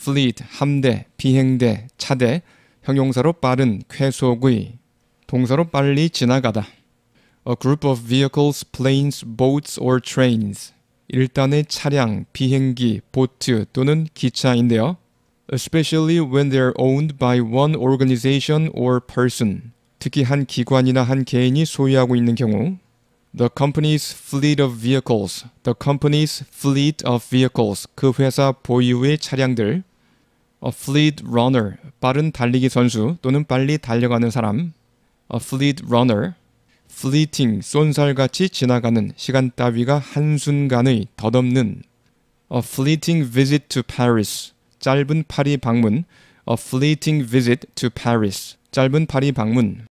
fleet 함대, 비행대, 차대, 형용사로 빠른, 쾌속의, 동사로 빨리 지나가다. A group of vehicles, planes, boats or trains. 일단의 차량, 비행기, 보트 또는 기차인데요. Especially when they're owned by one organization or person. 특히 한 기관이나 한 개인이 소유하고 있는 경우 The company's fleet of vehicles. The company's fleet of vehicles. 그 회사 보유의 차량들. A fleet runner. 빠른 달리기 선수 또는 빨리 달려가는 사람. A fleet runner. fleeting. 쏜살같이 지나가는 시간 따위가 한순간의 덧없는. A fleeting visit to Paris. 짧은 파리 방문. A fleeting visit to Paris. 짧은 파리 방문.